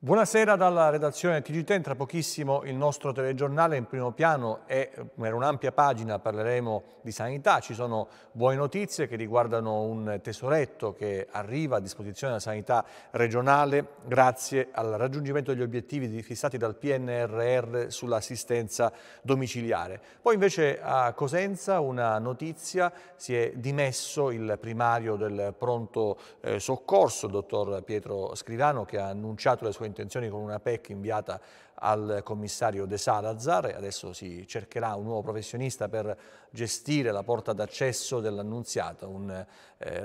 Buonasera dalla redazione TGT, tra pochissimo il nostro telegiornale in primo piano e per un'ampia pagina parleremo di sanità, ci sono buone notizie che riguardano un tesoretto che arriva a disposizione della sanità regionale grazie al raggiungimento degli obiettivi fissati dal PNRR sull'assistenza domiciliare. Poi invece a Cosenza una notizia, si è dimesso il primario del pronto eh, soccorso, il dottor Pietro Scrivano che ha annunciato le sue intenzioni con una PEC inviata al commissario De Salazar e adesso si cercherà un nuovo professionista per gestire la porta d'accesso dell'annunziata, un eh,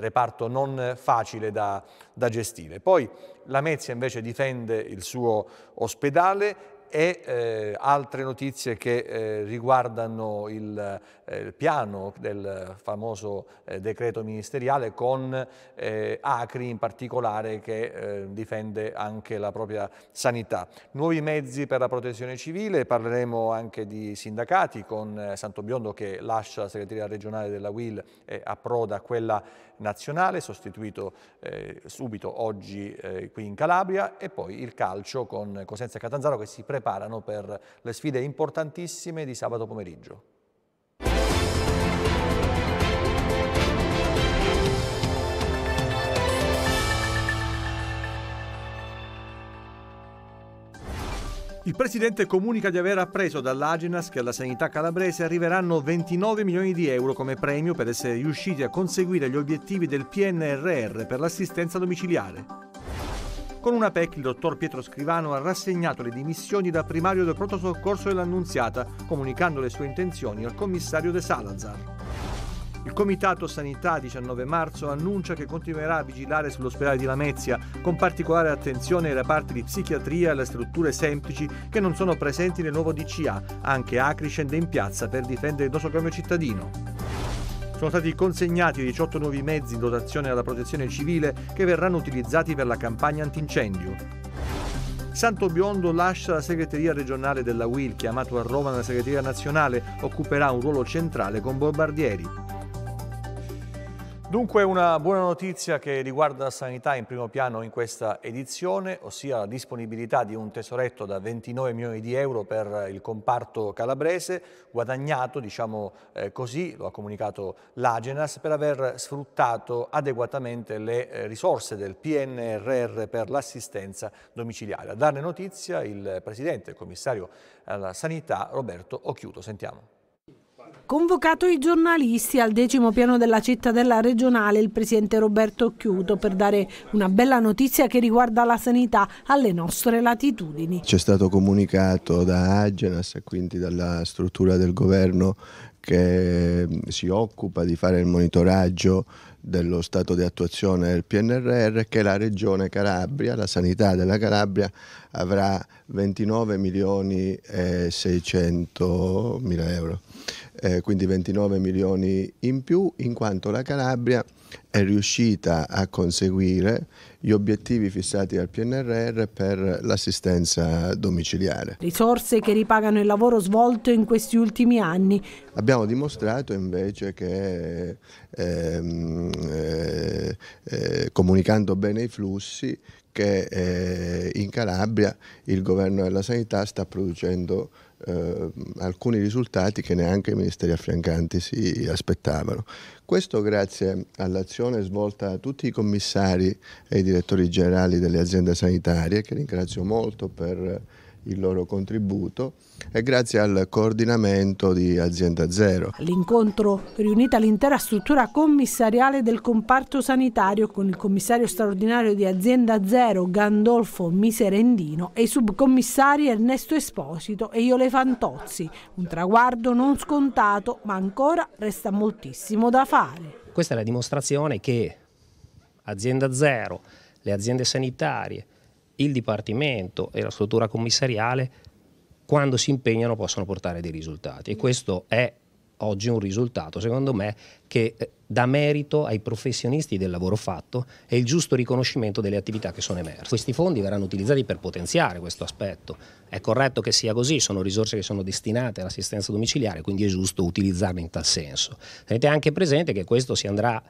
reparto non facile da, da gestire. Poi la Mezia invece difende il suo ospedale e eh, altre notizie che eh, riguardano il eh, piano del famoso eh, decreto ministeriale con eh, Acri in particolare che eh, difende anche la propria sanità. Nuovi mezzi per la protezione civile, parleremo anche di sindacati con eh, Santo Biondo che lascia la segreteria regionale della WIL e approda quella nazionale, sostituito eh, subito oggi qui in Calabria e poi il calcio con Cosenza e Catanzaro che si preparano per le sfide importantissime di sabato pomeriggio. Il presidente comunica di aver appreso dall'Agenas che alla sanità calabrese arriveranno 29 milioni di euro come premio per essere riusciti a conseguire gli obiettivi del PNRR per l'assistenza domiciliare. Con una PEC il dottor Pietro Scrivano ha rassegnato le dimissioni da primario del pronto soccorso dell'Annunziata, comunicando le sue intenzioni al commissario De Salazar. Il Comitato Sanità 19 marzo annuncia che continuerà a vigilare sull'ospedale di Lamezia, con particolare attenzione ai reparti di psichiatria e alle strutture semplici che non sono presenti nel nuovo DCA. Anche Acri scende in piazza per difendere il nosocomio cittadino. Sono stati consegnati 18 nuovi mezzi in dotazione alla protezione civile che verranno utilizzati per la campagna antincendio. Santo Biondo lascia la segreteria regionale della WIL, chiamato a Roma nella segreteria nazionale, occuperà un ruolo centrale con Bombardieri. Dunque una buona notizia che riguarda la sanità in primo piano in questa edizione, ossia la disponibilità di un tesoretto da 29 milioni di euro per il comparto calabrese, guadagnato, diciamo eh, così, lo ha comunicato l'Agenas, per aver sfruttato adeguatamente le eh, risorse del PNRR per l'assistenza domiciliare. A darne notizia il Presidente, il Commissario alla Sanità, Roberto Occhiuto. Sentiamo. Convocato i giornalisti al decimo piano della cittadella regionale il presidente Roberto Chiuto per dare una bella notizia che riguarda la sanità alle nostre latitudini. C'è stato comunicato da Agenas e quindi dalla struttura del governo che mm, si occupa di fare il monitoraggio dello stato di attuazione del PNRR che la regione Calabria, la sanità della Calabria avrà 29 milioni e 600 mila euro eh, quindi 29 milioni in più, in quanto la Calabria è riuscita a conseguire gli obiettivi fissati dal PNRR per l'assistenza domiciliare. Risorse che ripagano il lavoro svolto in questi ultimi anni. Abbiamo dimostrato invece che ehm, eh, eh, comunicando bene i flussi che eh, in Calabria il governo della sanità sta producendo eh, alcuni risultati che neanche i ministeri affiancanti si aspettavano. Questo grazie all'azione svolta da tutti i commissari e i direttori generali delle aziende sanitarie, che ringrazio molto per il loro contributo e grazie al coordinamento di Azienda Zero. L'incontro riunita l'intera struttura commissariale del comparto sanitario con il commissario straordinario di Azienda Zero Gandolfo Miserendino e i subcommissari Ernesto Esposito e Iole Fantozzi. Un traguardo non scontato ma ancora resta moltissimo da fare. Questa è la dimostrazione che Azienda Zero, le aziende sanitarie, il Dipartimento e la struttura commissariale quando si impegnano possono portare dei risultati e questo è oggi un risultato secondo me che eh, dà merito ai professionisti del lavoro fatto e il giusto riconoscimento delle attività che sono emerse. Questi fondi verranno utilizzati per potenziare questo aspetto, è corretto che sia così, sono risorse che sono destinate all'assistenza domiciliare quindi è giusto utilizzarle in tal senso. Tenete anche presente che questo si andrà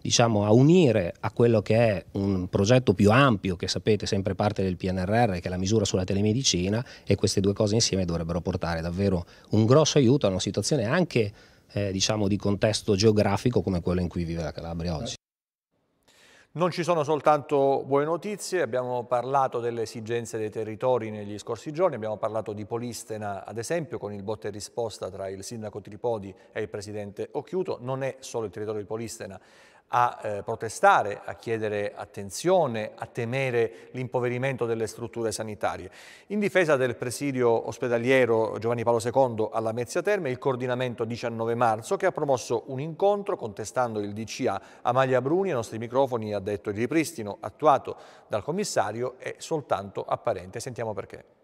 diciamo, a unire a quello che è un progetto più ampio che sapete sempre parte del PNRR, che è la misura sulla telemedicina e queste due cose insieme dovrebbero portare davvero un grosso aiuto a una situazione anche eh, diciamo, di contesto geografico come quello in cui vive la Calabria oggi. Non ci sono soltanto buone notizie, abbiamo parlato delle esigenze dei territori negli scorsi giorni, abbiamo parlato di Polistena ad esempio con il botte e risposta tra il sindaco Tripodi e il presidente Occhiuto, oh, non è solo il territorio di Polistena a eh, protestare, a chiedere attenzione, a temere l'impoverimento delle strutture sanitarie. In difesa del presidio ospedaliero Giovanni Paolo II alla Mezzia Terme, il coordinamento 19 marzo che ha promosso un incontro contestando il DCA. Amalia Bruni ai nostri microfoni ha detto il ripristino attuato dal commissario è soltanto apparente. Sentiamo perché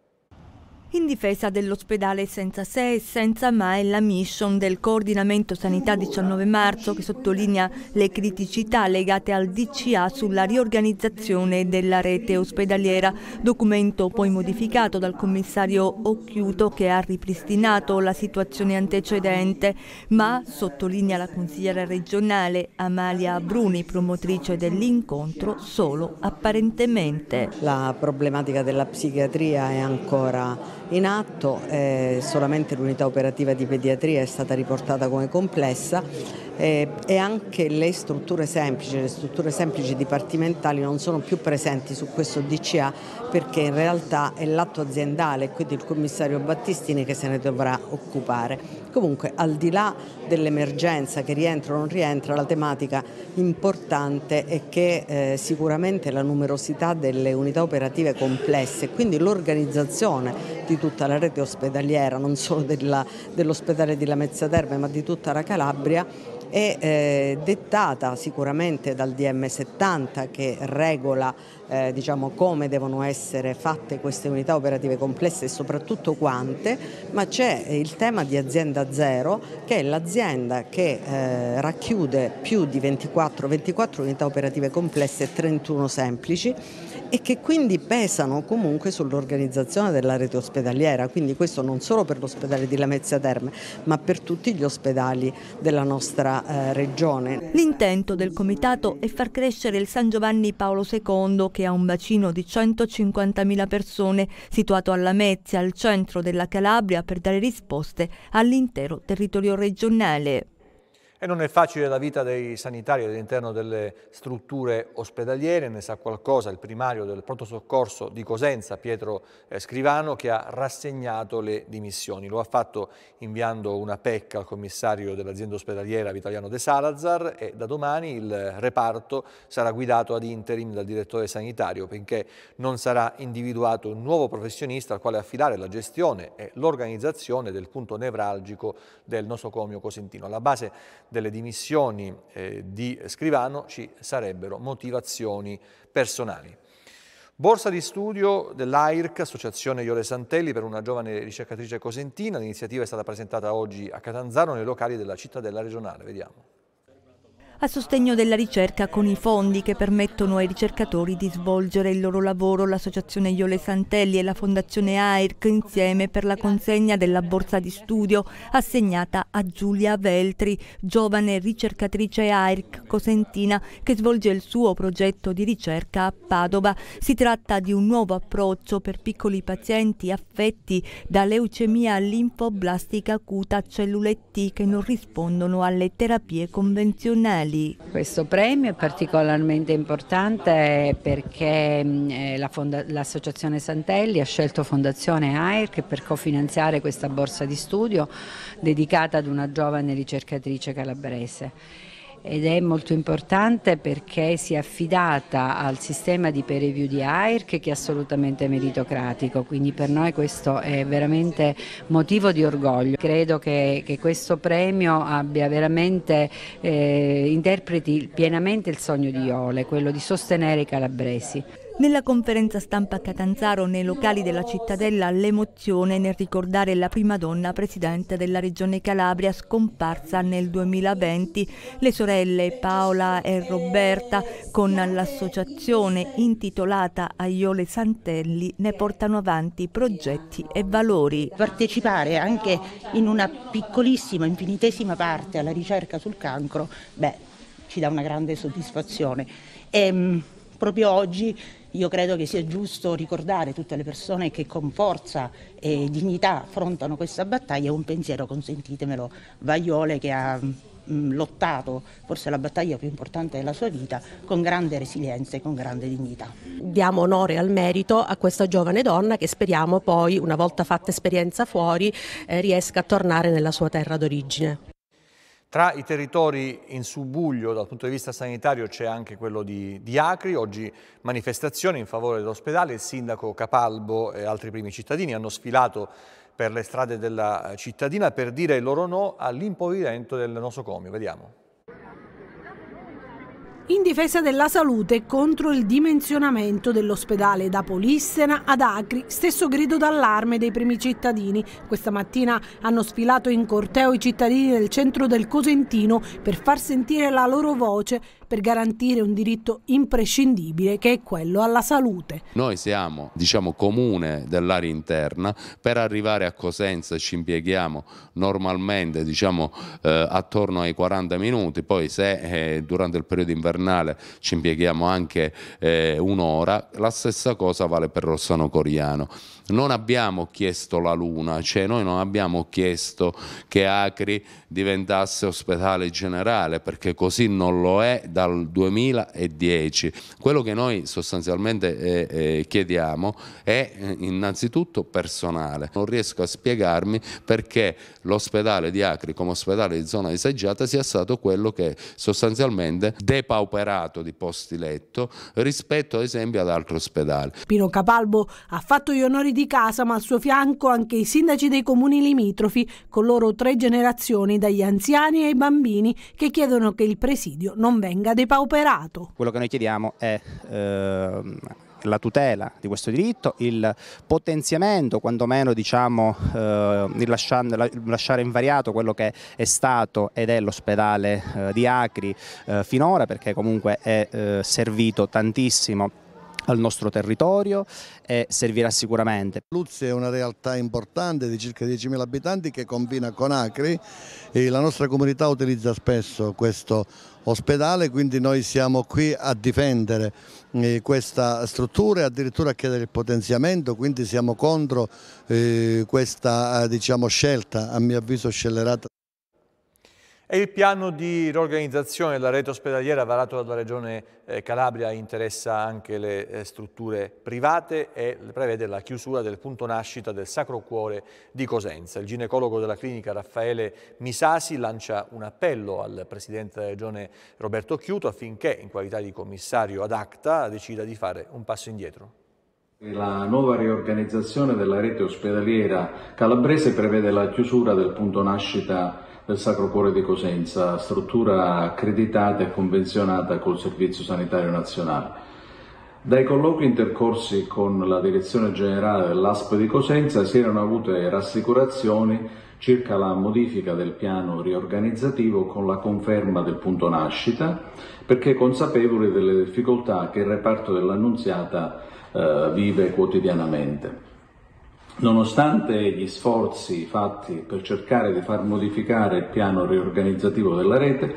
in difesa dell'ospedale senza se e senza mai è la mission del coordinamento sanità 19 marzo che sottolinea le criticità legate al DCA sulla riorganizzazione della rete ospedaliera, documento poi modificato dal commissario Occhiuto che ha ripristinato la situazione antecedente, ma sottolinea la consigliera regionale Amalia Bruni, promotrice dell'incontro, solo apparentemente. La problematica della psichiatria è ancora in atto, eh, solamente l'unità operativa di pediatria è stata riportata come complessa eh, e anche le strutture semplici, le strutture semplici dipartimentali non sono più presenti su questo DCA perché in realtà è l'atto aziendale, quindi il commissario Battistini che se ne dovrà occupare. Comunque al di là dell'emergenza che rientra o non rientra, la tematica importante è che eh, sicuramente la numerosità delle unità operative complesse, quindi l'organizzazione di tutta la rete ospedaliera, non solo dell'ospedale di Lamezia Terme ma di tutta la Calabria, è eh, dettata sicuramente dal DM 70 che regola eh, diciamo, come devono essere fatte queste unità operative complesse e soprattutto quante, ma c'è il tema di azienda zero che è l'azienda che eh, racchiude più di 24, 24 unità operative complesse e 31 semplici e che quindi pesano comunque sull'organizzazione della rete ospedaliera, quindi questo non solo per l'ospedale di Lamezia Terme, ma per tutti gli ospedali della nostra eh, regione. L'intento del comitato è far crescere il San Giovanni Paolo II, che ha un bacino di 150.000 persone, situato a Lamezia, al centro della Calabria, per dare risposte all'intero territorio regionale. E non è facile la vita dei sanitari all'interno delle strutture ospedaliere, ne sa qualcosa il primario del pronto soccorso di Cosenza, Pietro eh, Scrivano, che ha rassegnato le dimissioni. Lo ha fatto inviando una pecca al commissario dell'azienda ospedaliera Vitaliano De Salazar e da domani il reparto sarà guidato ad interim dal direttore sanitario finché non sarà individuato un nuovo professionista al quale affidare la gestione e l'organizzazione del punto nevralgico del nosocomio cosentino. Alla base delle dimissioni eh, di Scrivano ci sarebbero motivazioni personali. Borsa di studio dell'AIRC, Associazione Iole Santelli per una giovane ricercatrice cosentina. L'iniziativa è stata presentata oggi a Catanzaro nei locali della cittadella regionale. Vediamo a sostegno della ricerca con i fondi che permettono ai ricercatori di svolgere il loro lavoro. L'associazione Iole Santelli e la fondazione AIRC insieme per la consegna della borsa di studio assegnata a Giulia Veltri, giovane ricercatrice AIRC cosentina che svolge il suo progetto di ricerca a Padova. Si tratta di un nuovo approccio per piccoli pazienti affetti da leucemia linfoblastica acuta cellule T che non rispondono alle terapie convenzionali. Lì. Questo premio è particolarmente importante perché mm, eh, l'Associazione Santelli ha scelto Fondazione AIRC per cofinanziare questa borsa di studio dedicata ad una giovane ricercatrice calabrese ed è molto importante perché si è affidata al sistema di peer review di AIRC che è assolutamente meritocratico, quindi per noi questo è veramente motivo di orgoglio. Credo che, che questo premio abbia veramente, eh, interpreti pienamente il sogno di Iole, quello di sostenere i calabresi. Nella conferenza stampa a Catanzaro, nei locali della cittadella, l'emozione nel ricordare la prima donna presidente della regione Calabria scomparsa nel 2020. Le sorelle Paola e Roberta, con l'associazione intitolata Aiole Santelli, ne portano avanti progetti e valori. Partecipare anche in una piccolissima, infinitesima parte alla ricerca sul cancro, beh, ci dà una grande soddisfazione. E, ehm, proprio oggi io credo che sia giusto ricordare tutte le persone che con forza e dignità affrontano questa battaglia un pensiero, consentitemelo, Vagliole che ha mm, lottato forse la battaglia più importante della sua vita con grande resilienza e con grande dignità. Diamo onore al merito a questa giovane donna che speriamo poi, una volta fatta esperienza fuori, eh, riesca a tornare nella sua terra d'origine. Tra i territori in subbuglio dal punto di vista sanitario c'è anche quello di, di, Acri, oggi manifestazione in favore dell'ospedale, il sindaco Capalbo e altri primi cittadini hanno sfilato per le strade della cittadina per dire il loro no all'impoverimento del nosocomio. Vediamo in difesa della salute contro il dimensionamento dell'ospedale da Polissena ad Acri, stesso grido d'allarme dei primi cittadini. Questa mattina hanno sfilato in corteo i cittadini del centro del Cosentino per far sentire la loro voce per garantire un diritto imprescindibile che è quello alla salute. Noi siamo, diciamo, comune dell'area interna, per arrivare a Cosenza ci impieghiamo normalmente, diciamo, eh, attorno ai 40 minuti, poi se eh, durante il periodo invernale ci impieghiamo anche eh, un'ora, la stessa cosa vale per Rossano Coriano non abbiamo chiesto la Luna, cioè noi non abbiamo chiesto che Acri diventasse ospedale generale perché così non lo è dal 2010. Quello che noi sostanzialmente eh, eh, chiediamo è eh, innanzitutto personale. Non riesco a spiegarmi perché l'ospedale di Acri come ospedale di zona disagiata sia stato quello che sostanzialmente depauperato di posti letto rispetto ad esempio ad altri ospedali. Pino Capalbo ha fatto gli onori di casa, ma al suo fianco anche i sindaci dei comuni limitrofi, con loro tre generazioni, dagli anziani ai bambini, che chiedono che il presidio non venga depauperato. Quello che noi chiediamo è... Ehm la tutela di questo diritto, il potenziamento, quantomeno diciamo, eh, il lasciare, lasciare, invariato quello che è stato ed è l'ospedale eh, di Acri eh, finora, perché comunque è eh, servito tantissimo al nostro territorio e servirà sicuramente. Luzzi è una realtà importante di circa 10.000 abitanti che combina con Acri e la nostra comunità utilizza spesso questo ospedale, quindi noi siamo qui a difendere eh, questa struttura e addirittura a chiedere il potenziamento, quindi siamo contro eh, questa eh, diciamo, scelta, a mio avviso scellerata e il piano di riorganizzazione della rete ospedaliera varato dalla Regione eh, Calabria interessa anche le eh, strutture private e prevede la chiusura del punto nascita del Sacro Cuore di Cosenza. Il ginecologo della clinica Raffaele Misasi lancia un appello al Presidente della Regione Roberto Chiuto affinché in qualità di commissario ad acta decida di fare un passo indietro. La nuova riorganizzazione della rete ospedaliera calabrese prevede la chiusura del punto nascita del Sacro Cuore di Cosenza, struttura accreditata e convenzionata col Servizio Sanitario Nazionale. Dai colloqui intercorsi con la Direzione Generale dell'ASP di Cosenza si erano avute rassicurazioni circa la modifica del piano riorganizzativo con la conferma del punto nascita, perché consapevoli delle difficoltà che il reparto dell'Annunziata eh, vive quotidianamente. Nonostante gli sforzi fatti per cercare di far modificare il piano riorganizzativo della rete,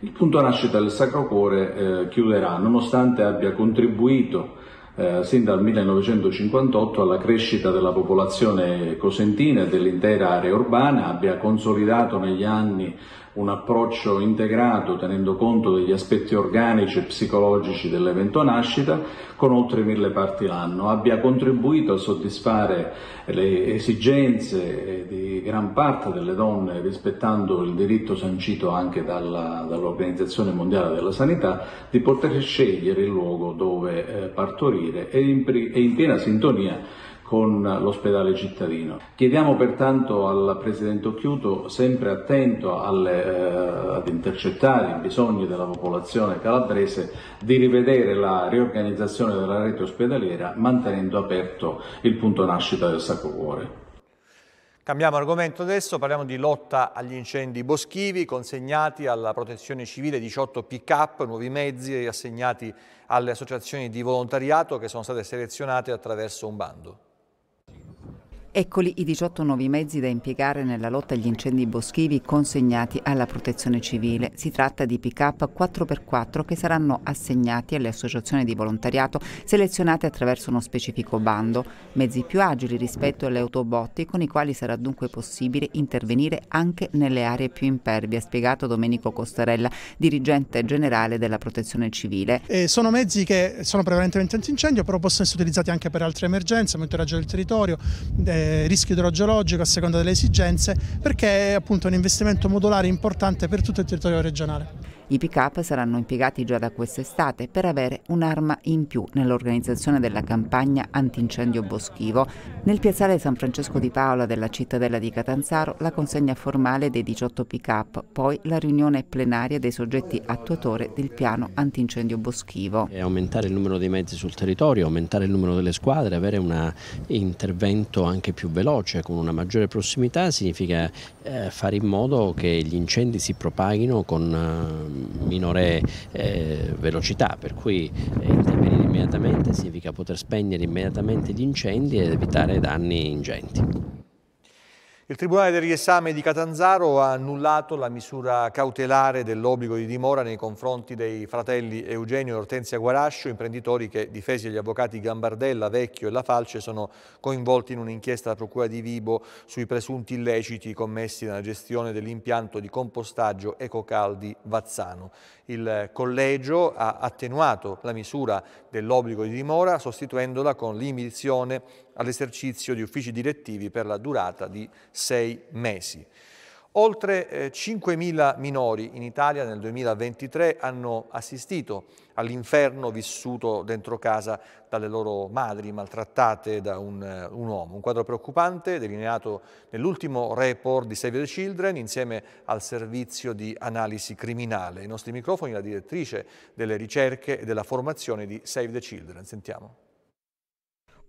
il punto nascita del Sacro Cuore eh, chiuderà, nonostante abbia contribuito eh, sin dal 1958 alla crescita della popolazione cosentina e dell'intera area urbana, abbia consolidato negli anni un approccio integrato tenendo conto degli aspetti organici e psicologici dell'evento nascita con oltre mille parti l'anno, abbia contribuito a soddisfare le esigenze eh, di gran parte delle donne rispettando il diritto sancito anche dalla, dall'Organizzazione Mondiale della Sanità di poter scegliere il luogo dove eh, partorire e in, e in piena sintonia con l'ospedale cittadino. Chiediamo pertanto al Presidente Occhiuto, sempre attento alle, eh, ad intercettare i bisogni della popolazione calabrese, di rivedere la riorganizzazione della rete ospedaliera mantenendo aperto il punto nascita del Sacro Cuore. Cambiamo argomento adesso, parliamo di lotta agli incendi boschivi, consegnati alla protezione civile 18 pick-up, nuovi mezzi assegnati alle associazioni di volontariato che sono state selezionate attraverso un bando. Eccoli i 18 nuovi mezzi da impiegare nella lotta agli incendi boschivi consegnati alla protezione civile. Si tratta di pick-up 4x4 che saranno assegnati alle associazioni di volontariato selezionate attraverso uno specifico bando. Mezzi più agili rispetto alle autobotti con i quali sarà dunque possibile intervenire anche nelle aree più impervie, ha spiegato Domenico Costarella, dirigente generale della protezione civile. Eh, sono mezzi che sono prevalentemente antincendio però possono essere utilizzati anche per altre emergenze, monitoraggio del territorio, eh, eh, rischio idrogeologico a seconda delle esigenze perché è appunto un investimento modulare importante per tutto il territorio regionale. I pick-up saranno impiegati già da quest'estate per avere un'arma in più nell'organizzazione della campagna antincendio boschivo. Nel piazzale San Francesco di Paola della cittadella di Catanzaro la consegna formale dei 18 pick-up, poi la riunione plenaria dei soggetti attuatori del piano antincendio boschivo. E aumentare il numero dei mezzi sul territorio, aumentare il numero delle squadre, avere un intervento anche più veloce, con una maggiore prossimità, significa eh, fare in modo che gli incendi si propaghino con... Eh, minore eh, velocità, per cui eh, intervenire immediatamente significa poter spegnere immediatamente gli incendi ed evitare danni ingenti. Il Tribunale del riesame di Catanzaro ha annullato la misura cautelare dell'obbligo di dimora nei confronti dei fratelli Eugenio e Ortensia Guarascio, imprenditori che, difesi agli avvocati Gambardella, Vecchio e La Falce, sono coinvolti in un'inchiesta della Procura di Vibo sui presunti illeciti commessi nella gestione dell'impianto di compostaggio Ecocaldi Vazzano. Il collegio ha attenuato la misura dell'obbligo di dimora sostituendola con l'imizione all'esercizio di uffici direttivi per la durata di sei mesi. Oltre 5.000 eh, minori in Italia nel 2023 hanno assistito all'inferno vissuto dentro casa dalle loro madri maltrattate da un, eh, un uomo. Un quadro preoccupante delineato nell'ultimo report di Save the Children insieme al servizio di analisi criminale. I nostri microfoni la direttrice delle ricerche e della formazione di Save the Children. Sentiamo.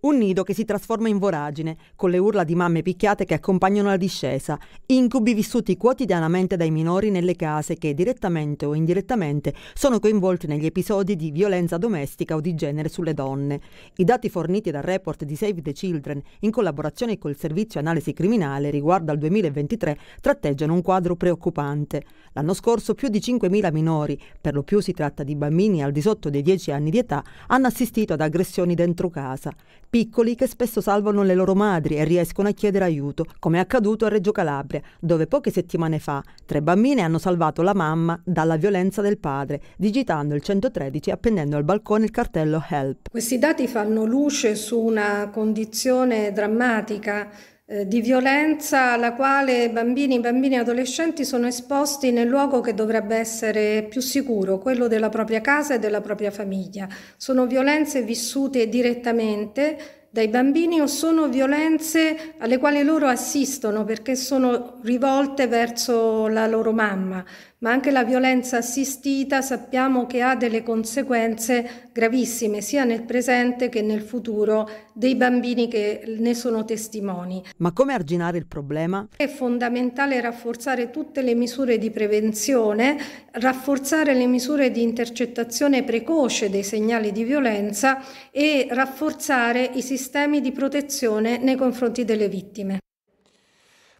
Un nido che si trasforma in voragine, con le urla di mamme picchiate che accompagnano la discesa, incubi vissuti quotidianamente dai minori nelle case che, direttamente o indirettamente, sono coinvolti negli episodi di violenza domestica o di genere sulle donne. I dati forniti dal report di Save the Children, in collaborazione col Servizio Analisi Criminale riguardo al 2023, tratteggiano un quadro preoccupante. L'anno scorso più di 5.000 minori, per lo più si tratta di bambini al di sotto dei 10 anni di età, hanno assistito ad aggressioni dentro casa piccoli che spesso salvano le loro madri e riescono a chiedere aiuto, come è accaduto a Reggio Calabria, dove poche settimane fa tre bambine hanno salvato la mamma dalla violenza del padre, digitando il 113 e appendendo al balcone il cartello Help. Questi dati fanno luce su una condizione drammatica eh, di violenza alla quale bambini, bambini e adolescenti sono esposti nel luogo che dovrebbe essere più sicuro, quello della propria casa e della propria famiglia. Sono violenze vissute direttamente dai bambini o sono violenze alle quali loro assistono perché sono rivolte verso la loro mamma, ma anche la violenza assistita sappiamo che ha delle conseguenze gravissime sia nel presente che nel futuro dei bambini che ne sono testimoni. Ma come arginare il problema? È fondamentale rafforzare tutte le misure di prevenzione, rafforzare le misure di intercettazione precoce dei segnali di violenza e rafforzare i sistemi di protezione nei confronti delle vittime.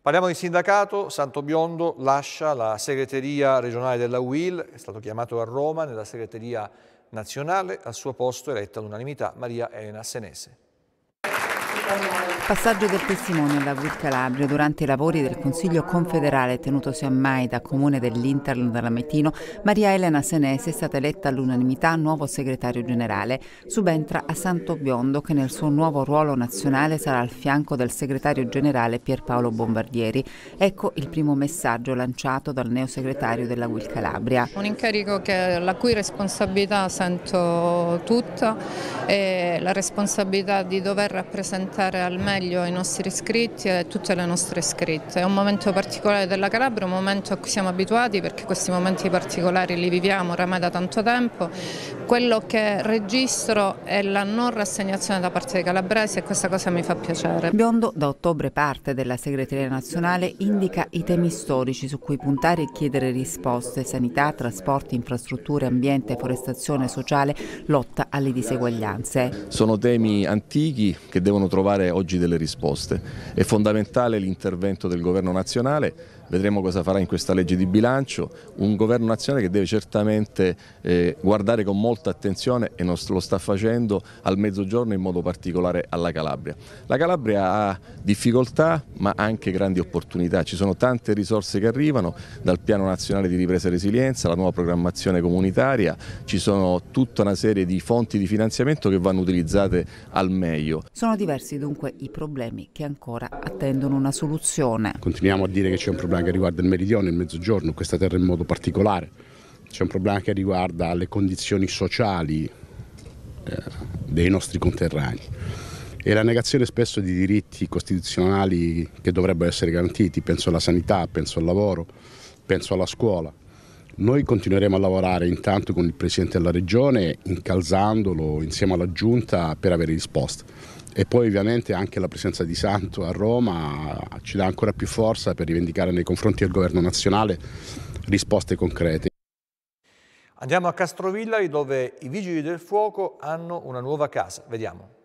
Parliamo di sindacato, Santo Biondo lascia la segreteria regionale della UIL, è stato chiamato a Roma nella segreteria nazionale, al suo posto è eletta all'unanimità Maria Elena Senese. Passaggio del testimone alla Wood Calabria durante i lavori del Consiglio confederale tenutosi a Maida, comune dell'Interland dell'Ametino, Maria Elena Senese è stata eletta all'unanimità nuovo segretario generale. Subentra a Santo Biondo che nel suo nuovo ruolo nazionale sarà al fianco del segretario generale Pierpaolo Bombardieri. Ecco il primo messaggio lanciato dal neo segretario della Will Calabria. Un incarico che, la cui responsabilità sento tutta è la responsabilità di dover rappresentare fare al meglio i nostri iscritti e tutte le nostre iscritte. È un momento particolare della Calabria, un momento a cui siamo abituati perché questi momenti particolari li viviamo oramai da tanto tempo. Quello che registro è la non rassegnazione da parte dei calabresi e questa cosa mi fa piacere. Biondo, da ottobre parte della segreteria nazionale, indica i temi storici su cui puntare e chiedere risposte, sanità, trasporti, infrastrutture, ambiente, forestazione sociale, lotta alle diseguaglianze. Sono temi antichi che devono trovare trovare oggi delle risposte. È fondamentale l'intervento del governo nazionale vedremo cosa farà in questa legge di bilancio, un governo nazionale che deve certamente eh, guardare con molta attenzione e non lo sta facendo al mezzogiorno in modo particolare alla Calabria. La Calabria ha difficoltà ma anche grandi opportunità, ci sono tante risorse che arrivano dal piano nazionale di ripresa e resilienza, la nuova programmazione comunitaria, ci sono tutta una serie di fonti di finanziamento che vanno utilizzate al meglio. Sono diversi dunque i problemi che ancora attendono una soluzione. Continuiamo a dire che c'è un problema che riguarda il meridione, il mezzogiorno, questa terra in modo particolare, c'è un problema che riguarda le condizioni sociali eh, dei nostri conterranei e la negazione spesso di diritti costituzionali che dovrebbero essere garantiti, penso alla sanità, penso al lavoro, penso alla scuola. Noi continueremo a lavorare intanto con il Presidente della Regione, incalzandolo insieme alla Giunta per avere risposte e poi ovviamente anche la presenza di Santo a Roma ci dà ancora più forza per rivendicare nei confronti del governo nazionale risposte concrete. Andiamo a Castrovillari dove i vigili del fuoco hanno una nuova casa, vediamo.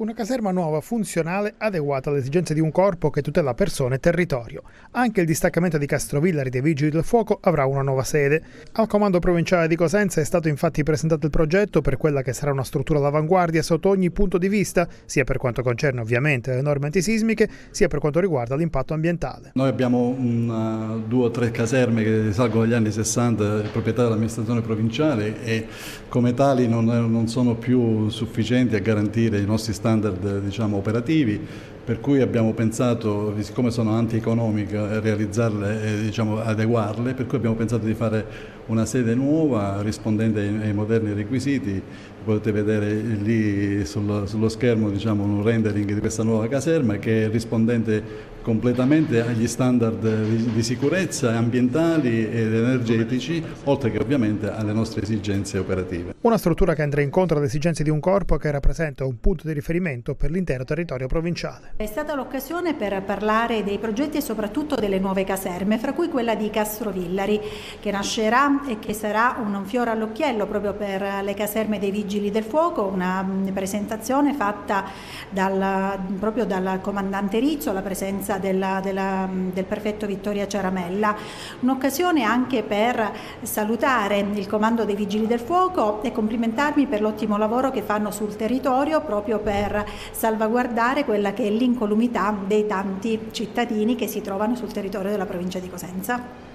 Una caserma nuova, funzionale, adeguata alle esigenze di un corpo che tutela persone e territorio. Anche il distaccamento di Castrovillari dei Vigili del Fuoco avrà una nuova sede. Al comando provinciale di Cosenza è stato infatti presentato il progetto per quella che sarà una struttura all'avanguardia sotto ogni punto di vista, sia per quanto concerne ovviamente le norme antisismiche, sia per quanto riguarda l'impatto ambientale. Noi abbiamo una, eh, due o tre caserme che risalgono agli anni 60, eh, proprietà dell'amministrazione provinciale e come tali non, eh, non sono più sufficienti a garantire i nostri stati standard diciamo, operativi, per cui abbiamo pensato, siccome sono anti antieconomiche, realizzarle e diciamo, adeguarle, per cui abbiamo pensato di fare una sede nuova rispondente ai, ai moderni requisiti. Potete vedere lì sul, sullo schermo diciamo, un rendering di questa nuova caserma che è rispondente completamente agli standard di, di sicurezza ambientali ed energetici, oltre che ovviamente alle nostre esigenze operative. Una struttura che andrà incontro alle esigenze di un corpo che rappresenta un punto di riferimento per l'intero territorio provinciale. È stata l'occasione per parlare dei progetti e soprattutto delle nuove caserme, fra cui quella di Castrovillari, che nascerà e che sarà un fiore all'occhiello proprio per le caserme dei Vigili del Fuoco, una presentazione fatta dal, proprio dal comandante Rizzo, la presenza presenza della, della, del prefetto Vittoria Ciaramella. Un'occasione anche per salutare il comando dei Vigili del Fuoco e complimentarmi per l'ottimo lavoro che fanno sul territorio proprio per salvaguardare quella che è l'incolumità dei tanti cittadini che si trovano sul territorio della provincia di Cosenza.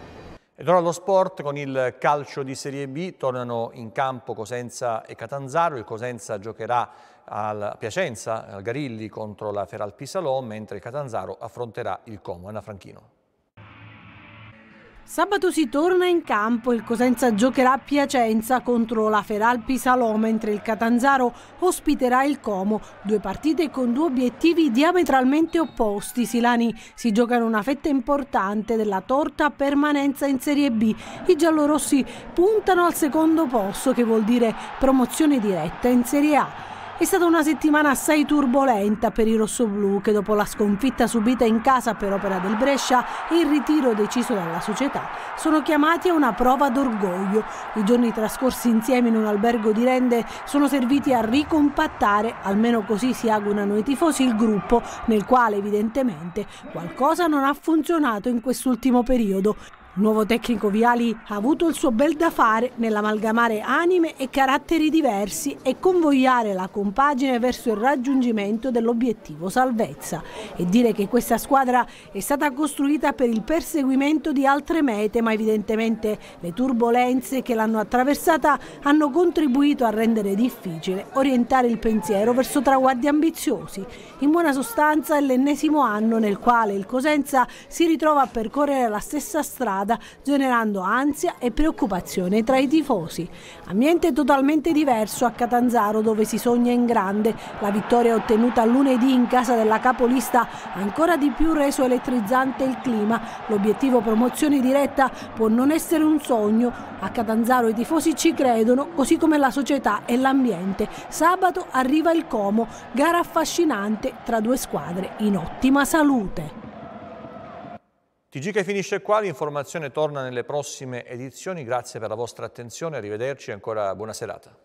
Ed ora lo sport con il calcio di Serie B, tornano in campo Cosenza e Catanzaro, il Cosenza giocherà a Piacenza, al Garilli contro la Feral Pisalò, mentre Catanzaro affronterà il Como. Anna Franchino. Sabato si torna in campo, il Cosenza giocherà a Piacenza contro la Feralpi Salò mentre il Catanzaro ospiterà il Como, due partite con due obiettivi diametralmente opposti. I Silani si giocano una fetta importante della torta permanenza in Serie B. I giallorossi puntano al secondo posto che vuol dire promozione diretta in Serie A. È stata una settimana assai turbolenta per i rossoblù che dopo la sconfitta subita in casa per opera del Brescia e il ritiro deciso dalla società sono chiamati a una prova d'orgoglio. I giorni trascorsi insieme in un albergo di Rende sono serviti a ricompattare, almeno così si augurano i tifosi, il gruppo nel quale evidentemente qualcosa non ha funzionato in quest'ultimo periodo. Il nuovo tecnico Viali ha avuto il suo bel da fare nell'amalgamare anime e caratteri diversi e convogliare la compagine verso il raggiungimento dell'obiettivo salvezza e dire che questa squadra è stata costruita per il perseguimento di altre mete ma evidentemente le turbulenze che l'hanno attraversata hanno contribuito a rendere difficile orientare il pensiero verso traguardi ambiziosi. In buona sostanza è l'ennesimo anno nel quale il Cosenza si ritrova a percorrere la stessa strada strada, generando ansia e preoccupazione tra i tifosi. Ambiente totalmente diverso a Catanzaro dove si sogna in grande. La vittoria ottenuta lunedì in casa della capolista ha ancora di più reso elettrizzante il clima. L'obiettivo promozione diretta può non essere un sogno. A Catanzaro i tifosi ci credono, così come la società e l'ambiente. Sabato arriva il Como, gara affascinante tra due squadre in ottima salute. TG che finisce qua, l'informazione torna nelle prossime edizioni, grazie per la vostra attenzione, arrivederci e ancora buona serata.